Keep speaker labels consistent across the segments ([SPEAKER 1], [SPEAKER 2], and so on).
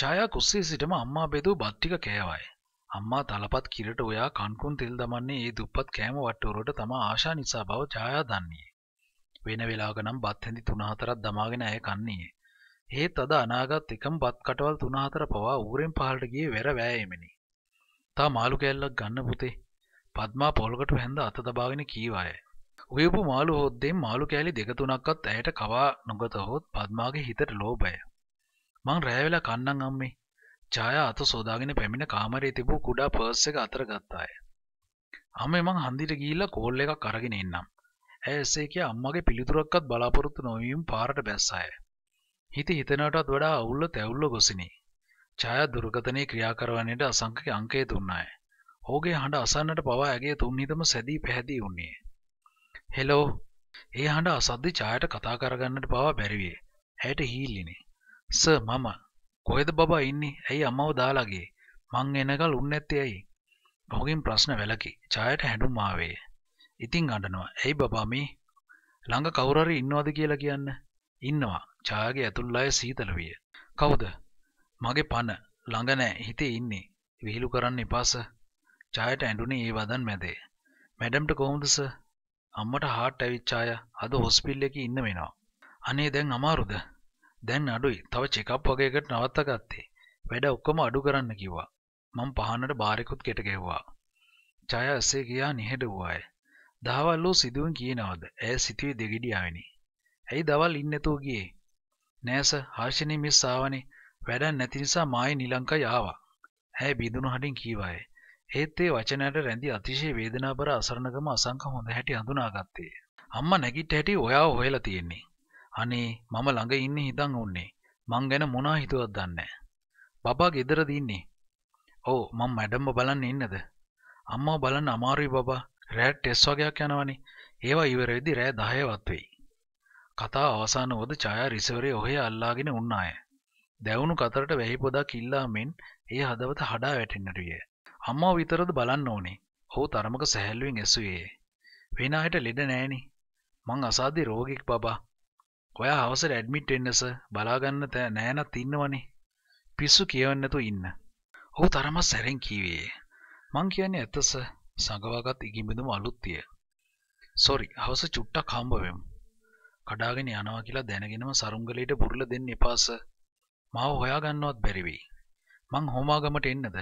[SPEAKER 1] ජයා කුස්සේ සිටම අම්මා බෙදූ බත්තික කෑවයි. අම්මා තලපත් කිරට ඔයා කන්කුන් තෙල් දමන්නේ ඒ දුප්පත් කෑම වට්ටුවරට තමා ආශා නිසා බව ජයා දන්නේ. වෙන වෙලාවක නම් බත් හැඳි තුන හතරක් දමාගෙන ඇය කන්නේ. ඒත් අද අනාගත් එකම බත් කටවල් තුන හතර පවා ඌරෙන් පහළට ගියේ වැර වෑයෙමනි. තා මාළු කෑල්ලක් ගන්න පුතේ. පద్මා පොල්කට හැඳ අත දබාගෙන කීවාය. උයපු මාළු හොද්දෙන් මාළු කෑලි දෙක තුනක්වත් ඇයට කවා නොගත හොත් පద్මාගේ හිතට ලෝභය. මං රෑවෙලා කන්නන් අම්මේ. ඡායා අත සෝදාගෙන පැමිණ කාමරේ තිබූ කුඩා පර්ස් එක අතර ගත්තාය. අම්මේ මං හන්දියට ගිහිල්ලා කෝල් එකක් අරගෙන එන්නම්. ඇය එසේ කිය අම්මගේ පිළිතුරක්වත් බලාපොරොත්තු නොවීම පාරට බැස්සාය. හිත හිතනටත් වඩා අවුල්ල තැවුල්ල ගොසිනි. ඡායා දුර්ගතනේ ක්‍රියාකරවන්නට අසංකේ අංකය දුන්නාය. ඔහුගේ හඬ අසන්නට පවා ඇගේ තුන් හිතම සැදී පැහැදී වුණේ. හෙලෝ ඒ හඬ අසද්දි ඡායට කතා කරගන්නට පවා බැරි විය. ඇයට හීල්ලිනේ. ස මම කොහෙද බබා ඉන්නේ ඇයි අමව දාලාගේ මං එනකල් උන්නැත්තේ ඇයි ඔහුගෙන් ප්‍රශ්න වැලකි ඡායට හැඬුම් ආවේ ඉතින් අඬනවා ඇයි බබා මේ ළඟ කවුරු හරි ඉන්නවද කියලා කියන්න ඉන්නවා ඡායාගේ ඇතුල් අය සීතල විය කවුද මගේ පන ළඟ නෑ හිතේ ඉන්නේ විහිළු කරන්න එපාස ඡායට ඇඬුනේ ඒ වදන් මැදේ මැඩම්ට කොහොමද ස අම්මට හાર્ට් ඇවිත් ඡාය අද හොස්පිටල් එකේ ඉන්න වෙනවා අනේ දැන් අමාරුද දැන් අඩුයි තව චෙකප් වගේකට නවත්ත ගත්තේ වැඩ ඔක්කොම අඩු කරන්න කිව්වා මං පහනට බාරෙකුත් කෙට ගැහ්වා ජය ඇසේ ගියා නිහෙඩව්වාය දහවල්ලෝ සිදුවන් කියනවද ඇය සිතුවේ දෙගිඩියාවනි ඇයි දවල් ඉන්නතුූ ගියේ නෑස හර්ෂණය මිස් සාවනේ වැඩන් නැති නිසා මායි නිලංක යාවා ඇය බිඳුණු හටින් කීවාය ඒත් ඒ වචනයට රැඳි අතිශය වේදනාබර අසරණකම අසංක හොඳ හැටි හඳුනාගත්තේ අම්ම නැගිට හැටි ඔයා හොයලා තියෙන්නේ අනේ මම ළඟ ඉන්නේ හිතන් උන්නේ. මං ගැන මොනා හිතුවත් දන්නේ බබා ගෙදරද ඉන්නේ. ඔව් මම මැඩම්ව බලන්න ඉන්නද? අම්මා බලන්න අමාරුයි බබා. රෑ ටෙස් වගේක් යනවනේ. ඒවා ඉවර වෙද්දි රෑ 10වත් වෙයි. කතා අවසන් වුවද ඡායා රිසවරේ ඔහේ අල්ලාගෙන උන්නාය. දැවුණු කතරට වැහි පොදක් ඉල්ලා මෙන් ඒ හදවත හඩා වැටෙන්නට විය. අම්මා විතරද බලන්න ඕනේ. ඔහු තරමක සැහැල්ලුවෙන් ඇසුවේ. වෙන අයට ලෙඩ නෑනේ. මං අසාධ්‍ය රෝගීක් බබා. ඔයා හවසට ඇඩ්මිට් එන්නස බලාගන්න තෑ නෑනත් ඉන්නවනේ පිස්සු කියවන්නතු ඉන්න ඔහු තරම සැරෙන් කීවේ මං කියන්නේ ඇත්තස සඟවාගත් ඉගිබඳම අලුත්තිය සොරි හවස චුට්ටක් හම්බවෙම් කඩාගෙන යනවා කියලා දැනගෙනම සරුංගලයට බුරල දෙන්න එපාස මාව හොයාගන්නවත් බැරිවෙයි මං හෝමාගමට එන්නද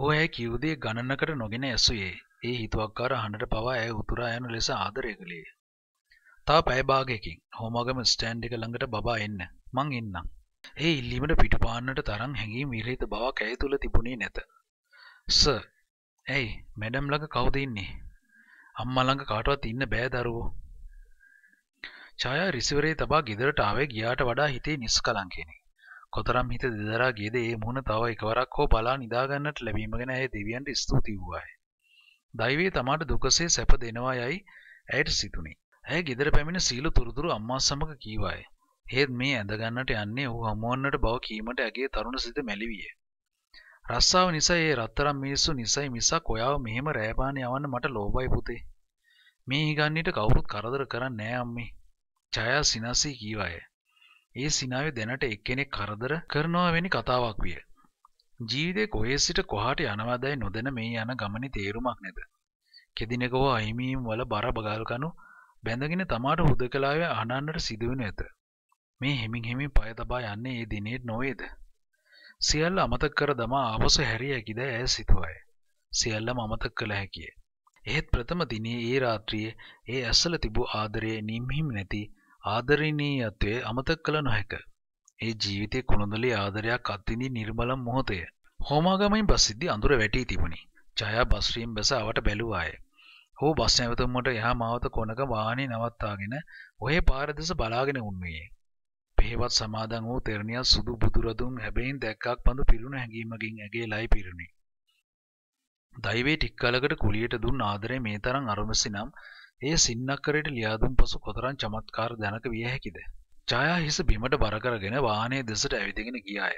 [SPEAKER 1] ඔහ ඇ කිව්දේ ගණන්නකට නොගෙන ඇසුයේ ඒ හිතුවක්කාර හඬට පවා ඇය උතුරා යන ලෙස ආදරය කළේ තව පැය භාගයකින් හෝමාගම ස්ටෑන්ඩ් එක ළඟට බබා එන්න මං එන්නම්. ඒ ඉල්ලීමට පිටුපාන්නට තරම් හැඟීම් විරහිත බවක් ඇය තුළ තිබුණේ නැත. "සර්, ඇයි මැඩම් ළඟ කවුද ඉන්නේ? අම්මා ළඟ කාටවත් ඉන්න බෑ දරුවෝ." ඡායා රිසීවරේ තබා ගෙදරට ආවේ ගියාට වඩා හිතේ නිස්කලංකෙනි. කොතරම් හිත දෙදරා ගියේද ඒ මුහුණ තව එකවරක් හෝ බලා නිදා ගන්නට ලැබීම ගැන ඇය දෙවියන්ට ස්තුති වූවාය. දෛවයේ තමාට දුකසේ සැප දෙනවා යයි ඇයට සිතුණි. ඇය ගෙදර පැමිණ සීලු තුරතුරු අම්මා සමග කීවාය. හේත් මේ ඇඳගන්නට යන්නේ ඔහු හමුවන්නට බව කීමට ඇගේ තරුණ සිත මැලිවිය. රස්සාව නිසා ඒ රත්තරම් මිනිස්සු නිසයි මිසක් ඔයාව මෙහෙම රෑපාන යවන්න මට ලෝභයි පුතේ. මේ හිගන්නට කවුරුත් කරදර කරන්නේ නෑ අම්මේ. ජයා සිනාසී කීවාය. ඒ සිනාවේ දැනට එක්කෙනෙක් කරදර කරනවා වැනි කතාවක් විය. ජීවිතේ කොහේ සිට කොහාට යනවාදයි නොදැන මේ යන ගමනේ තේරුමක් නැත. කෙදිනකව අහිමීම් වල බර බගල් කණු බැඳගෙන තමාට හුදකලාවේ අනන්නට සිදුවෙන ඇත. මේ හෙමින් හෙමින් පය තබා යන්නේ ඒ දිනේට නොවේද? සියල්ල අමතක කර දමා ආපසු හැරිය හැකිද ඇය සිතුවයි. සියල්ලම අමතක කළ හැකිය. එහෙත් ප්‍රථම දිනේ ඒ රාත්‍රියේ ඒ ඇසල තිබූ ආදරයේ නිම්හිම් නැති ආදරණීයත්වයේ අමතක කළ නොහැක. ඒ ජීවිතයේ කුණුදලී ආදරයක් අත්විඳි නිර්මල මොහොතේ. හෝමාගමෙන් බස්සිද්දී අඳුර වැටී තිබුණි. ජයා බස්රියෙන් බැස අවට බැලුවායේ. ඔහු බස් නැවතුම්මට එහා මාවත කොනක වාහනේ නවත්තාගෙන ඔහේ පාර දෙස බලාගෙන උන්නේ. පෙහෙවත් සමාදන් වූ තෙරණියා සුදු බුදුරදුන් හැබැයින් දැක්කක් පඳු පිරුණ හැඟීමකින් ඇගේ ලයි පිරුණි. දෛවේ ටික කලකට කුලියට දුන් ආදරේ මේ තරම් අරුමසි නම් ඒ සින්නක්කරයට ලියා දුන් පසු කොතරම් චමත්කාර දැනක විය හැකිද? ඡායා හිස බිමට බර කරගෙන වාහනේ දෙසට ඇවිදගෙන ගියාය.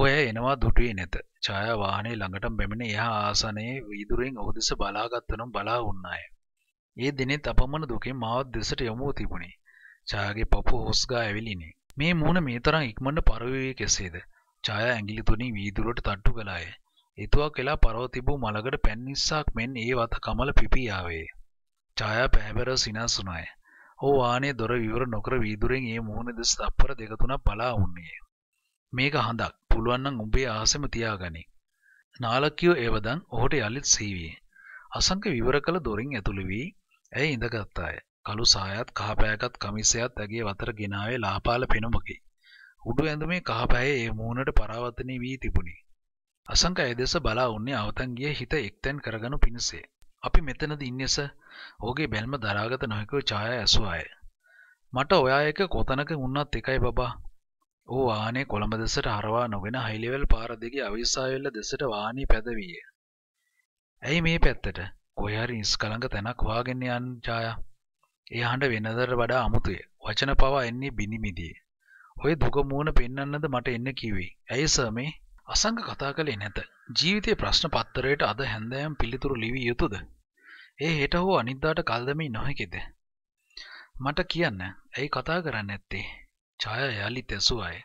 [SPEAKER 1] ඔය එනවා දුටුවේ නැත. ඡායා වාහනේ ළඟටම බැමිණ එහා ආසනයේ වීදුරෙන් ඔහු දෙස බලාගත්තනම් බලා වුණාය. ඒ දිනෙත් අපමණ දුකින් මාවත් දෙසට යොමු තිබුණේ. ඡායාගේ පපුව හොස්ගා ඇවිලිනේ. මේ මූණ මේ තරම් ඉක්මනට පරවුවේ කෙසේද? ඡායා ඇඟිලි තුනින් වීදුරට තට්ටු කළාය. ඒතුවක් වෙලා පරව තිබූ මලකට පැන් නිස්සක් මෙන් ඒ වත කමල පිපී ආවේ. ඡායා පැහැබර සිනාසුනාය. ඔහු වාහනේ දොර විවර නොකර වීදුරෙන් ඒ මූණ දෙස තප්පර දෙක තුනක් බලා වුණේ. මේක හඳක් පුළුවන්නම් උඹේ ආසෙම තියාගනි. නාලකියෝ ඒවදන් ඔහුට යළිත් සීවියේ. අසංක විවර කළ දොරින් ඇතුළු වී ඇය ඉඳගත්තාය. කළු සායත් කහපෑකත් කමිසයත් ඇගේ වතර ගෙනාවේ ලාපාල පෙනුමකි. උඩු ඇඳුමේ කහපෑයේ ඒ මූණට පරාවර්තනය වී තිබුණි. අසංක ඇය දෙස බලා උන්නේ අවතන් ගිය හිත එක්තැන් කරගනු පිණිසේ. අපි මෙතනද ඉන්නේස ඕගේ බැල්ම දරාගත නොහැකිව ඡායා ඇසුවාය. මට ඔයා එක කොතනක වුණත් එකයි බබා ඕ වානේ කොළඹ දෙසට හරවා නොගෙන හයිලෙවල් පාර දෙකේ අවිස්සාවෙල්ල දෙසට වානී පැදවිය. ඇයි මේ පැත්තට කොහේ හරි ඉස්කලංග තැනක් හොයාගෙන යන්න ඡායා. ඒ හඬ වෙනදට වඩා අමුතුය. වචන පවා එන්නේ බිනිමිදී. ඔය දුක මූණ පෙන්වන්නද මට එන්න කිව්වේ. ඇයි සර් මේ? අසංග කතා කළේ නැත. ජීවිතයේ ප්‍රශ්න පත්තරයට අද හැන්දෑම් පිළිතුරු ලිවිය යුතුයද? ඒ හෙට හෝ අනිද්දාට කල්දමී නොහැකිද? මට කියන්න. ඇයි කතා කරන්නේ නැත්තේ? ඡායා යාලි තැසුවයි.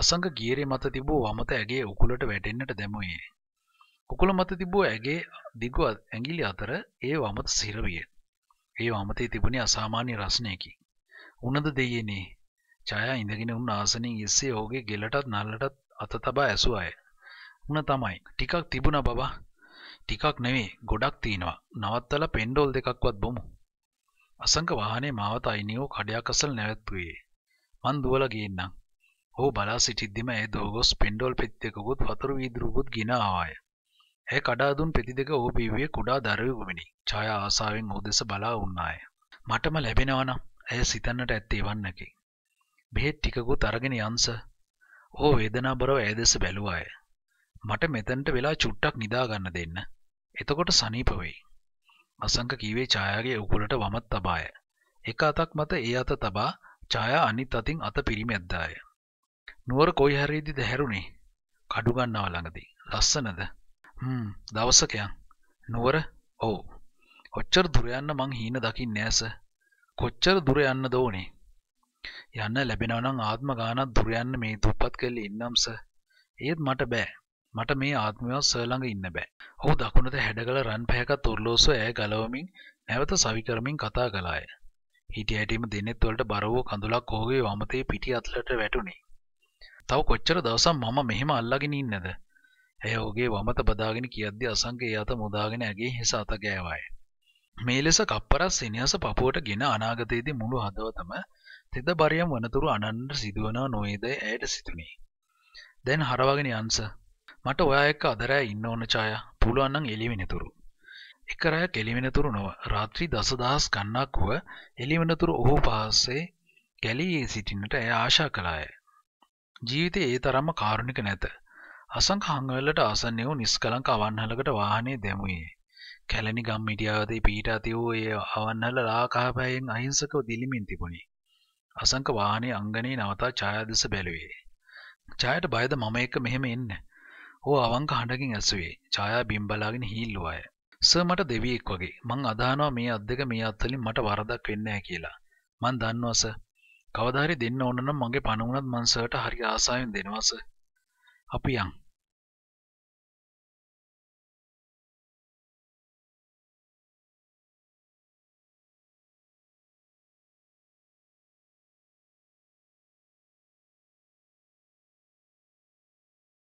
[SPEAKER 1] අසංග ගියරේ මත තිබූ වමත ඇගේ උකුලට වැටෙන්නට දැමුවේ. උකුල මත තිබූ ඇගේ දිගු ඇඟිලි අතර ඒ වමත සිර විය. ඒ වමතේ තිබුණේ අසාමාන්‍ය රසණයකි. උනද දෙයියනේ. ඡායා ඉඳගෙන උන් ආසනින් ඉස්සේ ඔහුගේ ගෙලටත් නල්ලටත් අත තබා ඇසුවාය. උන තමයි. ටිකක් තිබුණා බබා. ටිකක් නෙවෙයි ගොඩක් තියෙනවා. නවත්තලා පෙන්ඩෝල් දෙකක්වත් බොමු. අසංක වාහනේ මාවත අයිනියෝ කඩයක් අසල් නැවැත්වුවේ. මං දුවලා ගියෙන්නම්. ඔහු බලා සිටිද්දිම ඇය දුව ගොස් පෙන්ඩෝල් පෙතියකුත් වතුරු වීදුරුකුත් ගෙන ආවාය. ඇය කඩා දුන් පෙති දෙක ඔහු බිව්වේ කුඩා දරුවෙකු විනි. ඡායා ආසාවෙන් ඔහු දෙස බලා වුණාය. මටම ලැබෙනවා නම් ඇය සිතන්නට ඇත්තේ වන්නකි. බෙහෙත් ටිකකුත් අරගෙන යන්ස. ඔහු වේදනාබරව ඇය දෙස බැලුවාය. මට මෙතනට වෙලා චුට්ටක් නිදා ගන්න දෙන්න. එතකොට සනීප වෙයි. අසංක කීවේ ඡායාගේ උකුලට වමත් තබාය. එක අතක් මත ඒ අත තබා ජයා අනිත් අතින් අත පිරිමැද්දාය. නුවර කොයි හරියේදීද හැරුණේ? කඩු ගන්නවා ළඟදී. ලස්සනද? හ්ම් දවසකයන්. නුවර? ඔව්. ඔච්චර දුර යන්න මං හීන දකින්නේ නැස. කොච්චර දුර යන්නද ඕනේ? යන්න ලැබෙනවා නම් ආත්ම ගානක් දුර යන්න මේ දුප්පත් කෙල්ල ඉන්නම් සර්. ඒත් මට බෑ. මට මේ ආත්මයව සර් ළඟ ඉන්න බෑ. ඔහු දකුණට හැඩගල රන් පැහැකත් උර්ලෝසුව ඇය ගලවමින් නැවත සවි කරමින් කතා කළාය. හිටියටීම දෙනෙත් වලට බරවූ කඳුලක් කෝගේ වමතේ පිටි අත්ලට වැටුණේ. තව කොච්චර දවසම් මම මෙහෙම අල්ලගෙන ඉන්නද. ඇය ඔගේ වමත බදාගෙන කියද්දි අසංගේ අත මුදාගෙන ඇගේ හිස අත ගෑවාය. මේ ලෙස කප්පරස් සෙනෙහස පපුවට ගෙන අනාගතයේදී මුළු හදවතම තෙද බරියම් වනතුරු අනන්න සිදුවනා නොවේද ඇයට සිතුනේ. දැන් හරවගෙන යන්ස. මට ඔයා එක්ක අදරෑ ඉන්න ඕන ඡායා. පුළුවන් නම් එළිවෙනතුරු. එක රැයක් එළිවෙනතුරු නොව රාත්‍රී දසදහස් ගණනක් වුව එළිවෙනතුරු ඔහු පහස්සේ කැලීයේ සිටින්නට ඇය ආශා කළාය. ජීවිතයේ ඒ තරම්ම කාරුණික නැත. අසංඛ හංගවලට ආසන්න වූ නිස්කලංක අවන්හලකට වාහනේ දැමුවේ. කැලණි ගම්මිටියාවතේ පීට ඇති වූ ඒ අවන්හල ලාකාපයෙන් අහිංසකව දිලිමින් තිබුණි. අසංඛ වාහනේ අංගනේ නවතා ඡායා දෙස බැලුවේ. ඡායට බයද මම එක මෙහෙම එන්න. ඕ අවංක හඬකින් ඇසුවේ. ඡායා බිම්බලාගෙන හීල්ලුවාය. සර්මට දෙවියෙක් වගේ මං අදහනවා මේ අත් දෙක මේ අත්වලින් මට වරදක් වෙන්නෑ කියලා මං දන්නවස කවදාරි දෙන්න ඕනනම් මගේ පණවුනත් මං සර්ට හරි ආසායෙන් දෙනවස අපි යන්